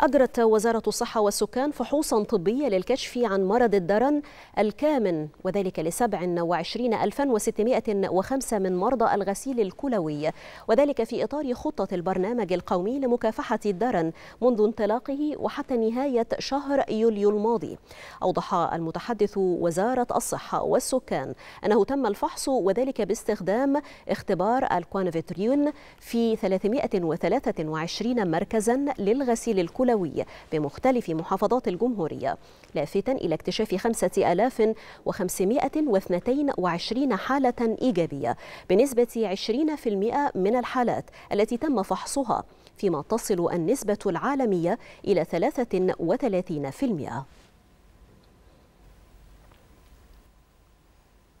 أجرت وزارة الصحة والسكان فحوصا طبية للكشف عن مرض الدرن الكامن وذلك ل 27605 من مرضى الغسيل الكلوي وذلك في إطار خطة البرنامج القومي لمكافحة الدرن منذ انطلاقه وحتى نهاية شهر يوليو الماضي أوضح المتحدث وزارة الصحة والسكان أنه تم الفحص وذلك باستخدام اختبار الكوانفيتريون في 323 مركزا للغسيل الكلوي الكلوي بمختلف محافظات الجمهورية لافتا إلى اكتشاف 5522 حالة إيجابية بنسبة 20% من الحالات التي تم فحصها فيما تصل النسبة العالمية إلى 33%